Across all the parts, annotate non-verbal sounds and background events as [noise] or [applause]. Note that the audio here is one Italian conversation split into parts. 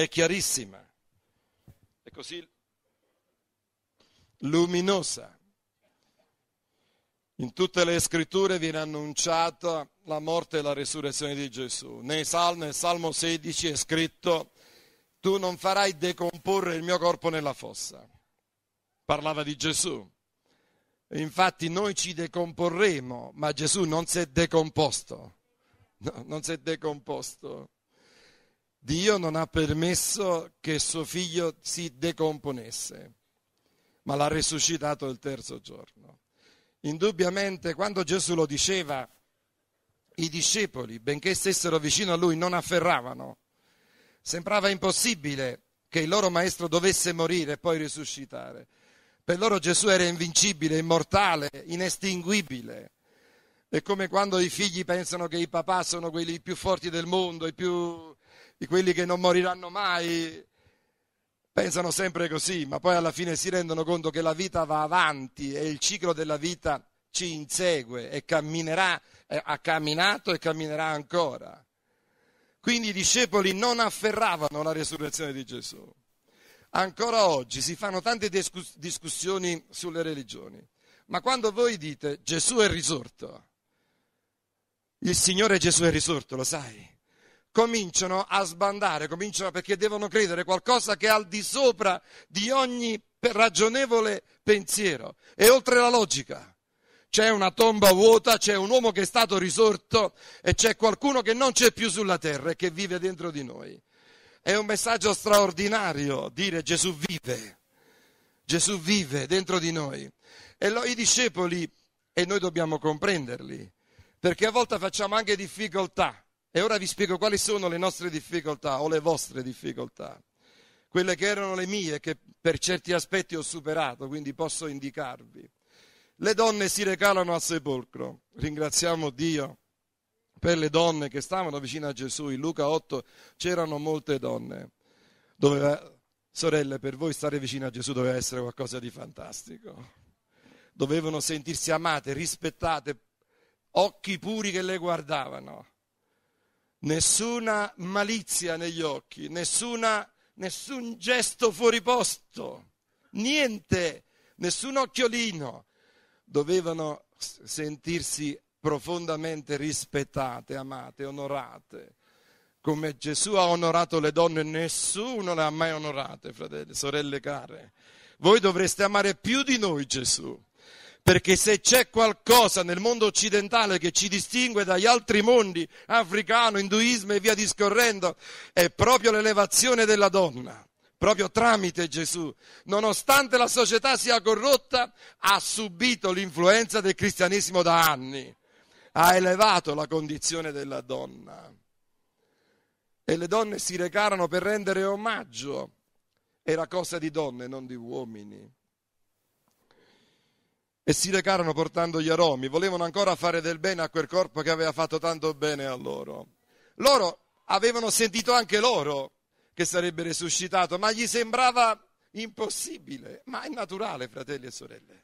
è chiarissima, è così luminosa. In tutte le scritture viene annunciata la morte e la resurrezione di Gesù. Nel Salmo, nel Salmo 16 è scritto, tu non farai decomporre il mio corpo nella fossa. Parlava di Gesù. Infatti noi ci decomporremo, ma Gesù non si è decomposto. No, non si è decomposto. Dio non ha permesso che suo figlio si decomponesse, ma l'ha risuscitato il terzo giorno. Indubbiamente, quando Gesù lo diceva, i discepoli, benché stessero vicino a lui, non afferravano. Sembrava impossibile che il loro maestro dovesse morire e poi risuscitare. Per loro Gesù era invincibile, immortale, inestinguibile. È come quando i figli pensano che i papà sono quelli più forti del mondo, i più di quelli che non moriranno mai. Pensano sempre così, ma poi alla fine si rendono conto che la vita va avanti e il ciclo della vita ci insegue e camminerà, eh, ha camminato e camminerà ancora. Quindi i discepoli non afferravano la resurrezione di Gesù. Ancora oggi si fanno tante discussioni sulle religioni, ma quando voi dite Gesù è risorto, il Signore Gesù è risorto, lo sai? cominciano a sbandare, cominciano perché devono credere qualcosa che è al di sopra di ogni ragionevole pensiero e oltre la logica. C'è una tomba vuota, c'è un uomo che è stato risorto e c'è qualcuno che non c'è più sulla terra e che vive dentro di noi. È un messaggio straordinario dire Gesù vive, Gesù vive dentro di noi. E lo, i discepoli, e noi dobbiamo comprenderli, perché a volte facciamo anche difficoltà e ora vi spiego quali sono le nostre difficoltà o le vostre difficoltà. Quelle che erano le mie, che per certi aspetti ho superato, quindi posso indicarvi. Le donne si recalano al sepolcro. Ringraziamo Dio per le donne che stavano vicino a Gesù. In Luca 8 c'erano molte donne. Doveva, sorelle, per voi stare vicino a Gesù doveva essere qualcosa di fantastico. Dovevano sentirsi amate, rispettate, occhi puri che le guardavano nessuna malizia negli occhi, nessuna, nessun gesto fuori posto, niente, nessun occhiolino. Dovevano sentirsi profondamente rispettate, amate, onorate. Come Gesù ha onorato le donne, nessuno le ha mai onorate, fratelli, sorelle care. Voi dovreste amare più di noi Gesù perché se c'è qualcosa nel mondo occidentale che ci distingue dagli altri mondi, africano, induismo e via discorrendo, è proprio l'elevazione della donna, proprio tramite Gesù. Nonostante la società sia corrotta, ha subito l'influenza del cristianesimo da anni, ha elevato la condizione della donna. E le donne si recarono per rendere omaggio. Era cosa di donne, non di uomini e si recarono portando gli aromi, volevano ancora fare del bene a quel corpo che aveva fatto tanto bene a loro. Loro avevano sentito anche loro che sarebbe risuscitato, ma gli sembrava impossibile, ma è naturale, fratelli e sorelle.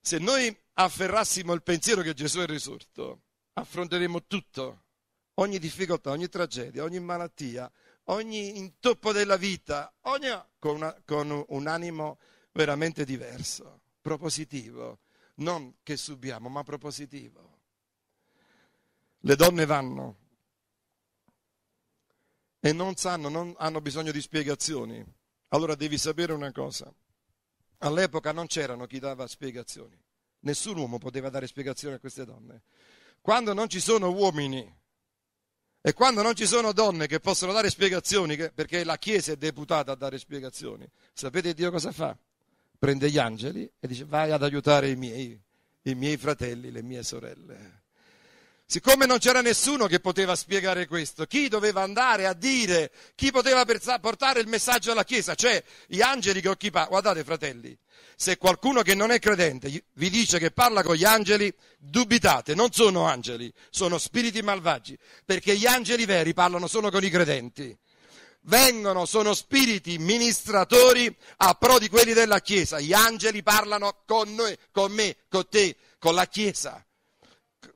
Se noi afferrassimo il pensiero che Gesù è risorto, affronteremo tutto, ogni difficoltà, ogni tragedia, ogni malattia, ogni intoppo della vita, ogni... con, una, con un animo veramente diverso propositivo, non che subiamo, ma propositivo. Le donne vanno e non sanno, non hanno bisogno di spiegazioni. Allora devi sapere una cosa. All'epoca non c'erano chi dava spiegazioni. Nessun uomo poteva dare spiegazioni a queste donne. Quando non ci sono uomini e quando non ci sono donne che possono dare spiegazioni, perché la Chiesa è deputata a dare spiegazioni, sapete Dio cosa fa? prende gli angeli e dice vai ad aiutare i miei, i miei fratelli, le mie sorelle. Siccome non c'era nessuno che poteva spiegare questo, chi doveva andare a dire, chi poteva portare il messaggio alla Chiesa, cioè gli angeli che occupavano. Guardate fratelli, se qualcuno che non è credente vi dice che parla con gli angeli, dubitate, non sono angeli, sono spiriti malvagi, perché gli angeli veri parlano solo con i credenti vengono, sono spiriti ministratori a pro di quelli della Chiesa. Gli angeli parlano con noi, con me, con te, con la Chiesa.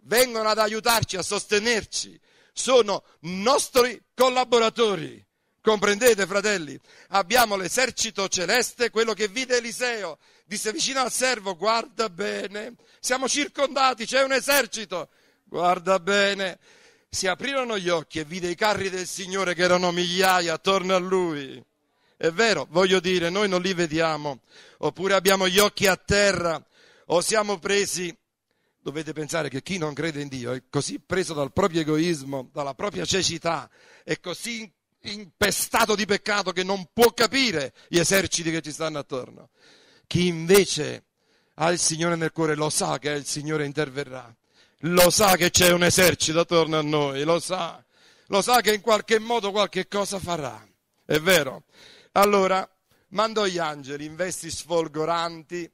Vengono ad aiutarci, a sostenerci. Sono nostri collaboratori. Comprendete, fratelli? Abbiamo l'esercito celeste, quello che vide Eliseo. Disse vicino al servo, guarda bene, siamo circondati, c'è un esercito. Guarda bene, si aprirono gli occhi e vide i carri del Signore che erano migliaia attorno a lui. È vero, voglio dire, noi non li vediamo, oppure abbiamo gli occhi a terra, o siamo presi. Dovete pensare che chi non crede in Dio è così preso dal proprio egoismo, dalla propria cecità, è così impestato di peccato che non può capire gli eserciti che ci stanno attorno. Chi invece ha il Signore nel cuore lo sa che il Signore interverrà lo sa che c'è un esercito attorno a noi, lo sa, lo sa che in qualche modo qualche cosa farà, è vero. Allora mandò gli angeli in vesti sfolgoranti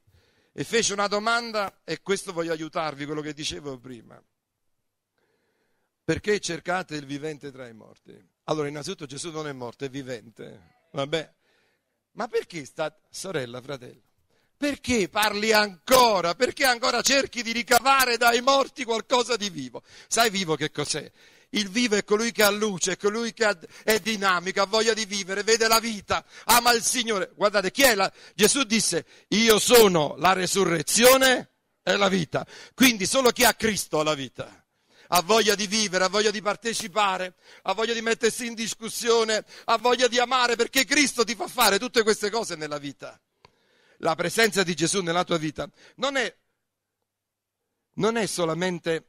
e fece una domanda e questo voglio aiutarvi, quello che dicevo prima. Perché cercate il vivente tra i morti? Allora, innanzitutto Gesù non è morto, è vivente. Vabbè. Ma perché sta, sorella, fratello? Perché parli ancora? Perché ancora cerchi di ricavare dai morti qualcosa di vivo? Sai vivo che cos'è? Il vivo è colui che ha luce, è colui che è dinamico, ha voglia di vivere, vede la vita, ama il Signore. Guardate, chi è la... Gesù disse, io sono la resurrezione e la vita. Quindi solo chi ha Cristo ha la vita ha voglia di vivere, ha voglia di partecipare, ha voglia di mettersi in discussione, ha voglia di amare, perché Cristo ti fa fare tutte queste cose nella vita la presenza di Gesù nella tua vita non è, non è solamente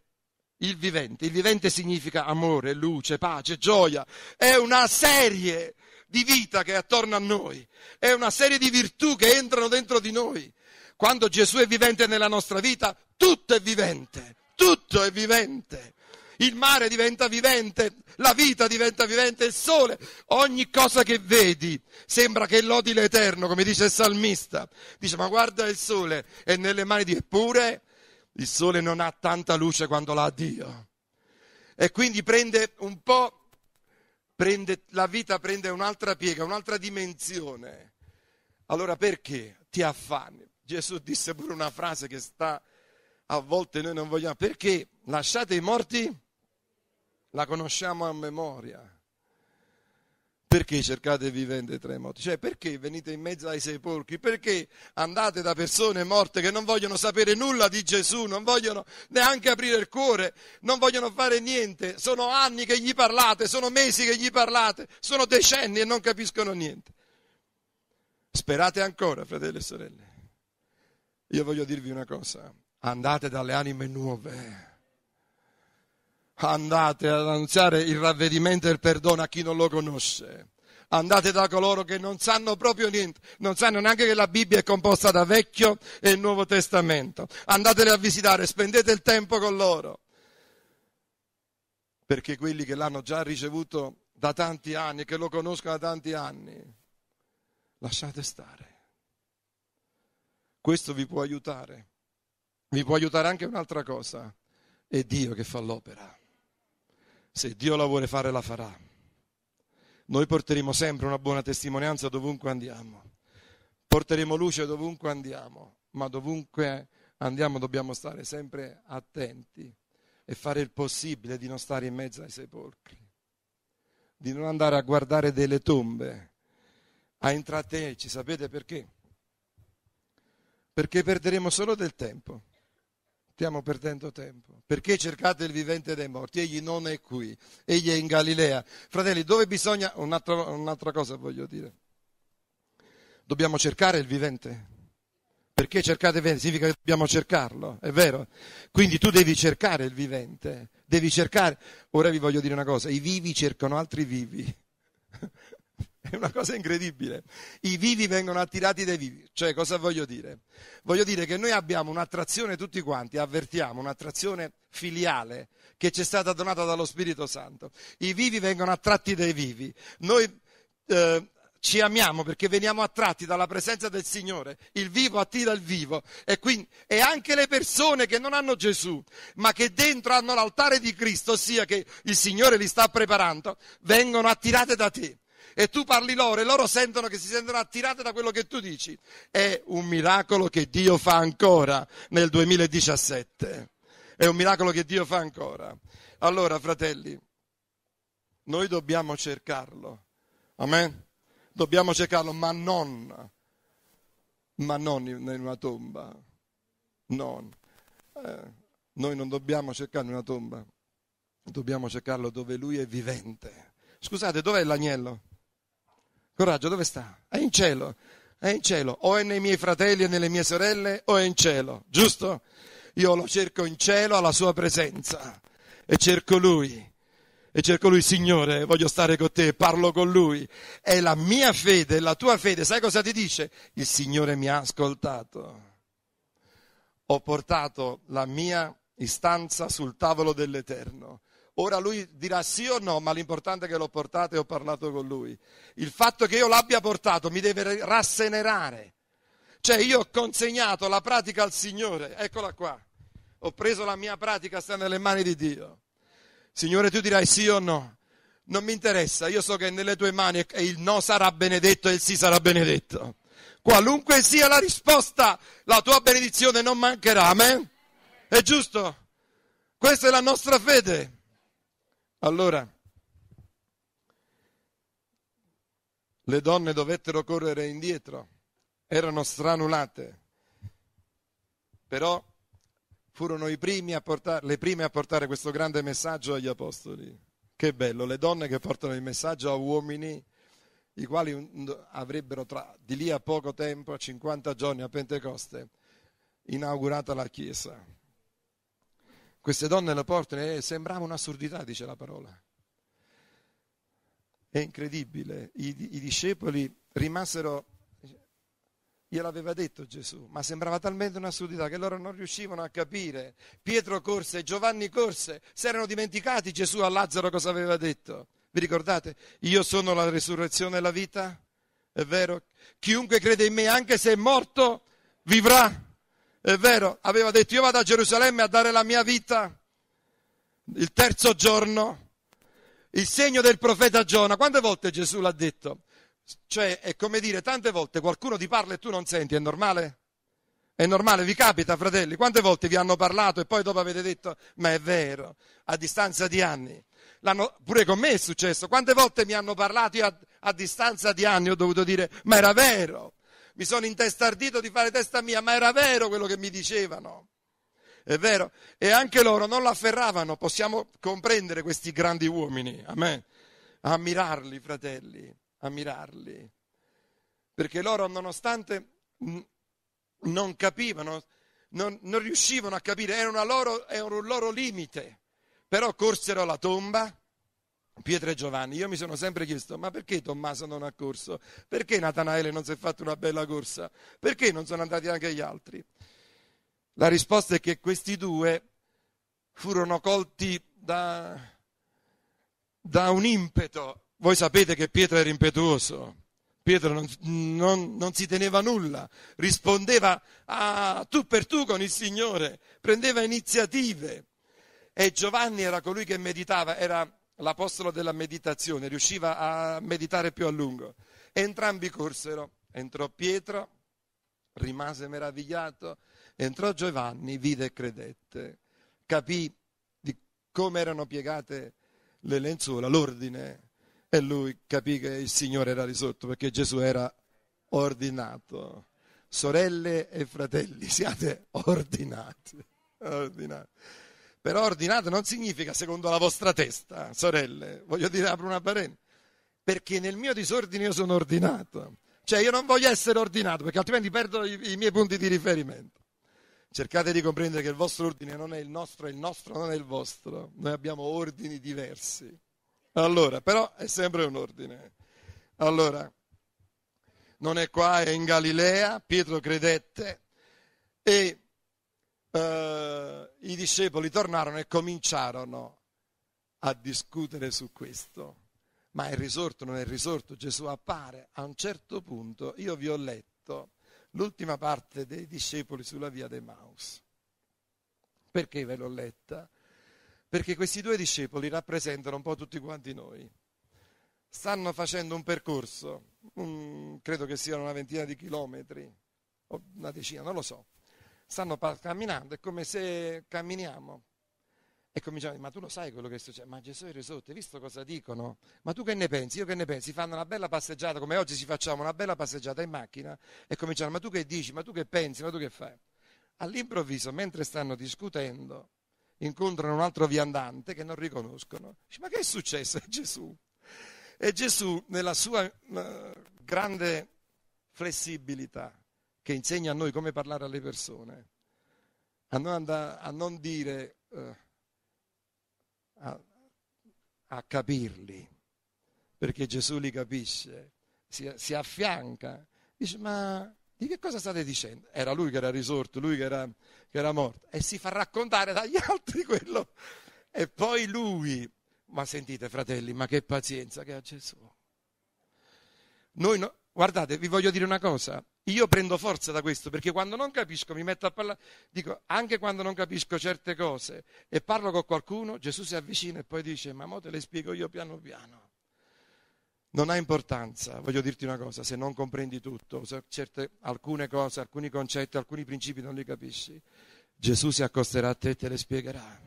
il vivente. Il vivente significa amore, luce, pace, gioia. È una serie di vita che è attorno a noi. È una serie di virtù che entrano dentro di noi. Quando Gesù è vivente nella nostra vita, tutto è vivente. Tutto è vivente il mare diventa vivente, la vita diventa vivente, il sole, ogni cosa che vedi sembra che lodi l'Eterno, come dice il salmista. Dice, ma guarda il sole, è nelle mani di... Eppure il sole non ha tanta luce quando l'ha Dio. E quindi prende un po', prende, la vita prende un'altra piega, un'altra dimensione. Allora perché ti affanni? Gesù disse pure una frase che sta a volte noi non vogliamo. Perché lasciate i morti la conosciamo a memoria. Perché cercate vivente tra i morti? Cioè, perché venite in mezzo ai sepolcri? Perché andate da persone morte che non vogliono sapere nulla di Gesù, non vogliono neanche aprire il cuore, non vogliono fare niente. Sono anni che gli parlate, sono mesi che gli parlate, sono decenni e non capiscono niente. Sperate ancora, fratelli e sorelle. Io voglio dirvi una cosa, andate dalle anime nuove Andate ad annunziare il ravvedimento e il perdono a chi non lo conosce. Andate da coloro che non sanno proprio niente, non sanno neanche che la Bibbia è composta da Vecchio e Nuovo Testamento. Andatele a visitare, spendete il tempo con loro. Perché quelli che l'hanno già ricevuto da tanti anni, che lo conoscono da tanti anni, lasciate stare. Questo vi può aiutare. Vi può aiutare anche un'altra cosa. È Dio che fa l'opera. Se Dio la vuole fare, la farà. Noi porteremo sempre una buona testimonianza dovunque andiamo. Porteremo luce dovunque andiamo, ma dovunque andiamo dobbiamo stare sempre attenti e fare il possibile di non stare in mezzo ai sepolcri, di non andare a guardare delle tombe, a intrattenerci, sapete perché? Perché perderemo solo del tempo. Stiamo perdendo tempo. Perché cercate il vivente dei morti? Egli non è qui, egli è in Galilea. Fratelli, dove bisogna... Un'altra, un'altra cosa voglio dire. Dobbiamo cercare il vivente. Perché cercate il vivente? Significa che dobbiamo cercarlo, è vero? Quindi tu devi cercare il vivente. Devi cercare... Ora vi voglio dire una cosa, i vivi cercano altri vivi è una cosa incredibile. I vivi vengono attirati dai vivi. Cioè, cosa voglio dire? Voglio dire che noi abbiamo un'attrazione tutti quanti, avvertiamo un'attrazione filiale che ci è stata donata dallo Spirito Santo. I vivi vengono attratti dai vivi. Noi eh, ci amiamo perché veniamo attratti dalla presenza del Signore, il vivo attira il vivo e, quindi, e anche le persone che non hanno Gesù ma che dentro hanno l'altare di Cristo, ossia che il Signore li sta preparando, vengono attirate da te e tu parli loro e loro sentono che si sentono attirate da quello che tu dici. È un miracolo che Dio fa ancora nel 2017. È un miracolo che Dio fa ancora. Allora, fratelli, noi dobbiamo cercarlo. Amen? Dobbiamo cercarlo, ma non, ma non in una tomba. Non. Eh, noi non dobbiamo cercarlo in una tomba, dobbiamo cercarlo dove lui è vivente. Scusate, dov'è l'agnello? Coraggio, dove sta? È in cielo, è in cielo. O è nei miei fratelli e nelle mie sorelle, o è in cielo, giusto? Io lo cerco in cielo alla sua presenza e cerco lui. E cerco lui, Signore, voglio stare con te, parlo con lui. È la mia fede, la tua fede. Sai cosa ti dice? Il Signore mi ha ascoltato. Ho portato la mia istanza sul tavolo dell'Eterno Ora lui dirà sì o no, ma l'importante è che l'ho portato e ho parlato con lui. Il fatto che io l'abbia portato mi deve rassenerare. Cioè io ho consegnato la pratica al Signore, eccola qua. Ho preso la mia pratica, sta nelle mani di Dio. Signore, tu dirai sì o no? Non mi interessa, io so che nelle tue mani il no sarà benedetto e il sì sarà benedetto. Qualunque sia la risposta, la tua benedizione non mancherà. Amen? È giusto? Questa è la nostra fede. Allora, le donne dovettero correre indietro, erano stranulate, però furono portare, le prime a portare questo grande messaggio agli apostoli. Che bello, le donne che portano il messaggio a uomini i quali avrebbero tra, di lì a poco tempo, a 50 giorni a Pentecoste, inaugurata la Chiesa. Queste donne lo portano e sembrava un'assurdità, dice la parola. È incredibile. I, i discepoli rimasero, gliel'aveva detto Gesù, ma sembrava talmente un'assurdità che loro non riuscivano a capire. Pietro corse, Giovanni corse, si erano dimenticati Gesù a Lazzaro cosa aveva detto. Vi ricordate? Io sono la risurrezione e la vita? È vero? Chiunque crede in me, anche se è morto, vivrà. È vero, aveva detto io vado a Gerusalemme a dare la mia vita il terzo giorno. Il segno del profeta Giona, quante volte Gesù l'ha detto? Cioè, è come dire, tante volte qualcuno ti parla e tu non senti, è normale? È normale, vi capita, fratelli? Quante volte vi hanno parlato e poi dopo avete detto, ma è vero, a distanza di anni. L'hanno, pure con me è successo. Quante volte mi hanno parlato, io a, a distanza di anni ho dovuto dire, ma era vero mi sono intestardito di fare testa mia, ma era vero quello che mi dicevano. È vero? E anche loro non l'afferravano, possiamo comprendere questi grandi uomini, amen. Ammirarli, fratelli, ammirarli. Perché loro, nonostante non capivano, non, non riuscivano a capire, era, loro, era un loro limite, però corsero alla tomba Pietro e Giovanni, io mi sono sempre chiesto, ma perché Tommaso non ha corso? Perché Natanaele non si è fatto una bella corsa? Perché non sono andati anche gli altri? La risposta è che questi due furono colti da, da un impeto. Voi sapete che Pietro era impetuoso, Pietro non, non, non si teneva nulla, rispondeva a tu per tu con il Signore, prendeva iniziative e Giovanni era colui che meditava, era l'apostolo della meditazione, riusciva a meditare più a lungo. Entrambi corsero, entrò Pietro, rimase meravigliato, entrò Giovanni, vide e credette, capì di come erano piegate le lenzuola, l'ordine, e lui capì che il Signore era risorto perché Gesù era ordinato. Sorelle e fratelli, siate ordinati. ordinati. Però ordinato non significa secondo la vostra testa, sorelle. Voglio dire, apro una parente. Perché nel mio disordine io sono ordinato. Cioè io non voglio essere ordinato perché altrimenti perdo i, i miei punti di riferimento. Cercate di comprendere che il vostro ordine non è il nostro, il nostro non è il vostro. Noi abbiamo ordini diversi. Allora, però è sempre un ordine. Allora, non è qua, è in Galilea, Pietro credette e eh, i discepoli tornarono e cominciarono a discutere su questo. Ma è risorto, non è risorto, Gesù appare. A un certo punto io vi ho letto l'ultima parte dei discepoli sulla via dei Maus. Perché ve l'ho letta? Perché questi due discepoli rappresentano un po' tutti quanti noi. Stanno facendo un percorso, un, credo che siano una ventina di chilometri, o una decina, non lo so stanno camminando, è come se camminiamo. E cominciamo, ma tu lo sai quello che succede? Ma Gesù è risorto, hai visto cosa dicono? Ma tu che ne pensi? Io che ne pensi? Fanno una bella passeggiata, come oggi ci facciamo, una bella passeggiata in macchina e cominciano, ma tu che dici? Ma tu che pensi? Ma tu che fai? All'improvviso, mentre stanno discutendo, incontrano un altro viandante che non riconoscono. Dice, ma che è successo? È Gesù. E Gesù, nella sua eh, grande flessibilità, che insegna a noi come parlare alle persone, a non, andare, a non dire, eh, a, a, capirli, perché Gesù li capisce, si, si affianca, dice ma di che cosa state dicendo? Era lui che era risorto, lui che era, che era, morto. E si fa raccontare dagli [laughs] altri quello. E poi lui. Ma sentite, fratelli, ma che pazienza che ha Gesù. Noi no, Guardate, vi voglio dire una cosa. Io prendo forza da questo perché quando non capisco mi metto a parlare, dico anche quando non capisco certe cose e parlo con qualcuno, Gesù si avvicina e poi dice ma mo te le spiego io piano piano. Non ha importanza, voglio dirti una cosa, se non comprendi tutto, certe, alcune cose, alcuni concetti, alcuni principi non li capisci, Gesù si accosterà a te e te le spiegherà.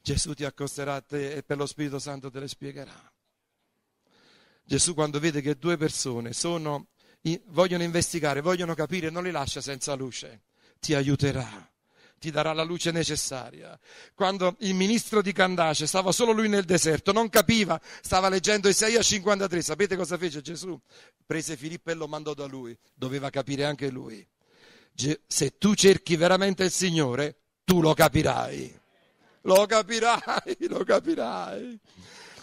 Gesù ti accosterà a te e per lo Spirito Santo te le spiegherà. Gesù quando vede che due persone sono, vogliono investigare, vogliono capire, non li lascia senza luce, ti aiuterà ti darà la luce necessaria. Quando il ministro di Candace stava solo lui nel deserto, non capiva, stava leggendo Isaia 53, sapete cosa fece Gesù? Prese Filippo e lo mandò da lui, doveva capire anche lui. Se tu cerchi veramente il Signore, tu lo capirai. Lo capirai, [laughs] lo capirai.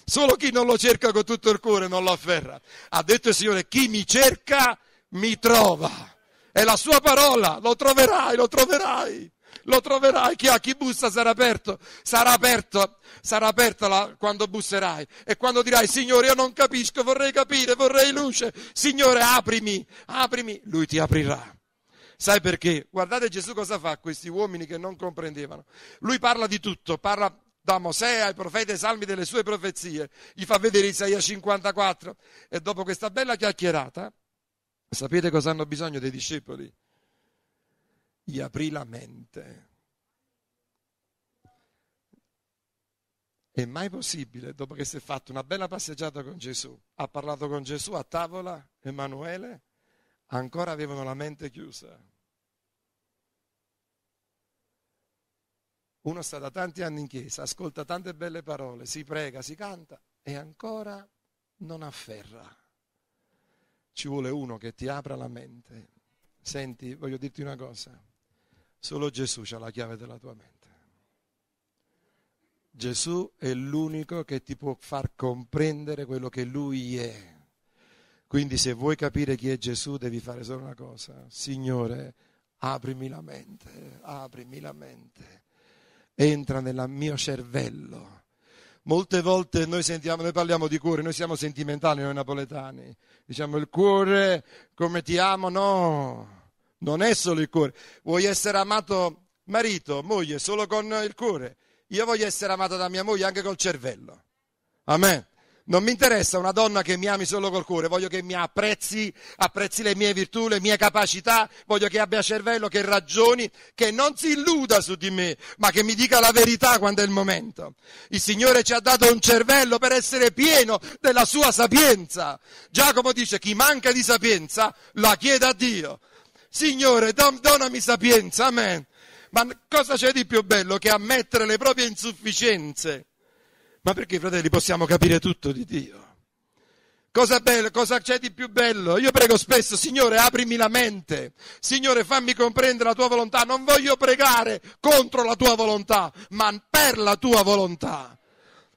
Solo chi non lo cerca con tutto il cuore non lo afferra. Ha detto il Signore, chi mi cerca mi trova. È la sua parola, lo troverai, lo troverai. Lo troverai, chi ha chi bussa sarà aperto, sarà aperto, sarà aperta la, quando busserai e quando dirai Signore io non capisco, vorrei capire, vorrei luce, Signore aprimi, aprimi, lui ti aprirà. Sai perché? Guardate Gesù cosa fa a questi uomini che non comprendevano. Lui parla di tutto, parla da Mosè ai profeti ai salmi delle sue profezie, gli fa vedere Isaia 54 e dopo questa bella chiacchierata, sapete cosa hanno bisogno dei discepoli? Gli aprì la mente. È mai possibile, dopo che si è fatto una bella passeggiata con Gesù, ha parlato con Gesù a tavola, Emanuele, ancora avevano la mente chiusa. Uno sta da tanti anni in chiesa, ascolta tante belle parole, si prega, si canta e ancora non afferra. Ci vuole uno che ti apra la mente. Senti, voglio dirti una cosa. Solo Gesù ha la chiave della tua mente. Gesù è l'unico che ti può far comprendere quello che Lui è. Quindi se vuoi capire chi è Gesù devi fare solo una cosa. Signore, aprimi la mente, aprimi la mente entra nel mio cervello. Molte volte noi sentiamo, noi parliamo di cuore, noi siamo sentimentali, noi napoletani. Diciamo il cuore, come ti amo, no, non è solo il cuore. Vuoi essere amato marito, moglie, solo con il cuore. Io voglio essere amato da mia moglie anche col cervello. Amen. Non mi interessa una donna che mi ami solo col cuore, voglio che mi apprezzi, apprezzi le mie virtù, le mie capacità, voglio che abbia cervello, che ragioni, che non si illuda su di me, ma che mi dica la verità quando è il momento. Il Signore ci ha dato un cervello per essere pieno della sua sapienza. Giacomo dice chi manca di sapienza la chieda a Dio. Signore, donami sapienza, amen. Ma cosa c'è di più bello che ammettere le proprie insufficienze? Ma perché, fratelli, possiamo capire tutto di Dio? Cosa, bello, cosa c'è di più bello? Io prego spesso, Signore, aprimi la mente. Signore, fammi comprendere la tua volontà. Non voglio pregare contro la tua volontà, ma per la tua volontà.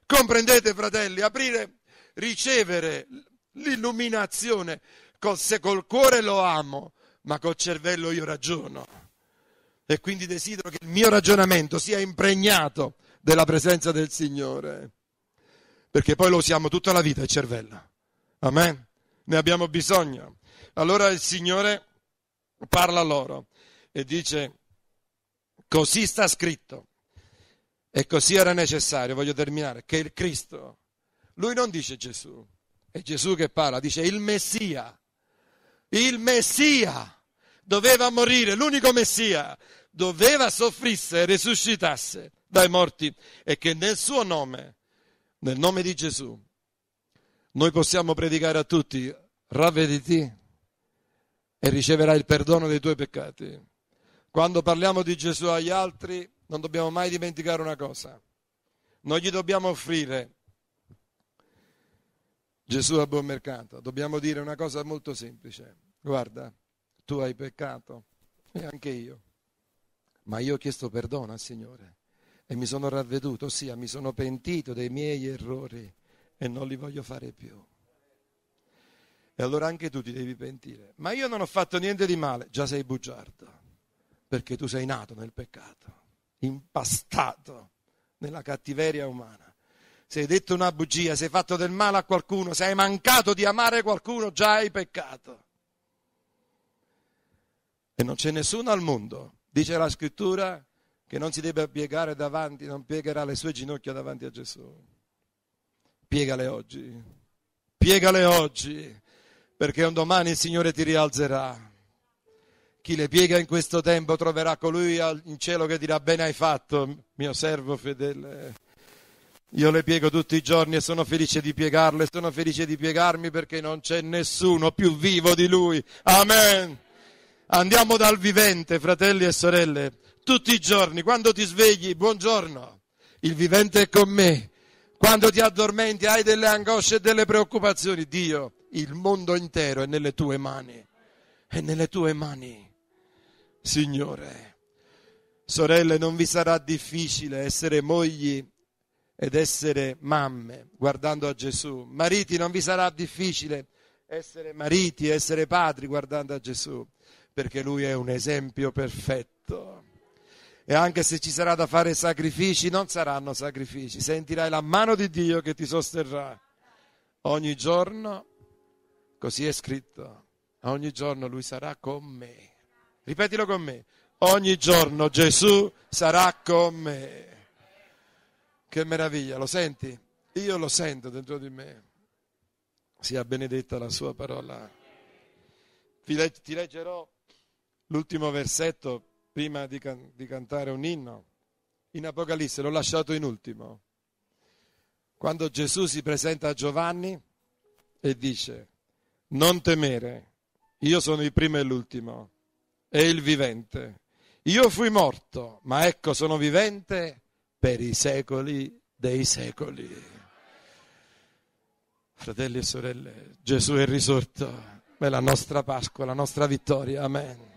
Comprendete, fratelli, aprire, ricevere l'illuminazione. Se col cuore lo amo, ma col cervello io ragiono. E quindi desidero che il mio ragionamento sia impregnato della presenza del Signore, perché poi lo usiamo tutta la vita il cervello. Amen? Ne abbiamo bisogno. Allora il Signore parla loro e dice, così sta scritto e così era necessario, voglio terminare, che il Cristo, lui non dice Gesù, è Gesù che parla, dice il Messia, il Messia doveva morire, l'unico Messia doveva soffrisse e risuscitasse dai morti e che nel suo nome, nel nome di Gesù, noi possiamo predicare a tutti, ravvediti e riceverai il perdono dei tuoi peccati. Quando parliamo di Gesù agli altri, non dobbiamo mai dimenticare una cosa. Non gli dobbiamo offrire Gesù a buon mercato. Dobbiamo dire una cosa molto semplice. Guarda, tu hai peccato e anche io. Ma io ho chiesto perdono al Signore e mi sono ravveduto, ossia mi sono pentito dei miei errori e non li voglio fare più. E allora anche tu ti devi pentire. Ma io non ho fatto niente di male, già sei bugiardo, perché tu sei nato nel peccato, impastato nella cattiveria umana. Se hai detto una bugia, se hai fatto del male a qualcuno, se hai mancato di amare qualcuno, già hai peccato. E non c'è nessuno al mondo, dice la scrittura, che non si debba piegare davanti, non piegherà le sue ginocchia davanti a Gesù. Piegale oggi, piegale oggi, perché un domani il Signore ti rialzerà. Chi le piega in questo tempo troverà colui in cielo che dirà bene hai fatto, mio servo fedele. Io le piego tutti i giorni e sono felice di piegarle, sono felice di piegarmi perché non c'è nessuno più vivo di lui. Amen. Andiamo dal vivente, fratelli e sorelle tutti i giorni, quando ti svegli, buongiorno, il vivente è con me. Quando ti addormenti hai delle angosce e delle preoccupazioni, Dio, il mondo intero è nelle tue mani, è nelle tue mani, Signore. Sorelle, non vi sarà difficile essere mogli ed essere mamme guardando a Gesù. Mariti, non vi sarà difficile essere mariti, essere padri guardando a Gesù, perché lui è un esempio perfetto e anche se ci sarà da fare sacrifici, non saranno sacrifici, sentirai la mano di Dio che ti sosterrà ogni giorno, così è scritto, ogni giorno Lui sarà con me. Ripetilo con me, ogni giorno Gesù sarà con me. Che meraviglia, lo senti? Io lo sento dentro di me. Sia benedetta la sua parola. Ti leggerò l'ultimo versetto prima di, can- di cantare un inno. In Apocalisse l'ho lasciato in ultimo. Quando Gesù si presenta a Giovanni e dice, non temere, io sono il primo e l'ultimo, e il vivente. Io fui morto, ma ecco sono vivente per i secoli dei secoli. Fratelli e sorelle, Gesù è risorto, è la nostra Pasqua, la nostra vittoria. Amen.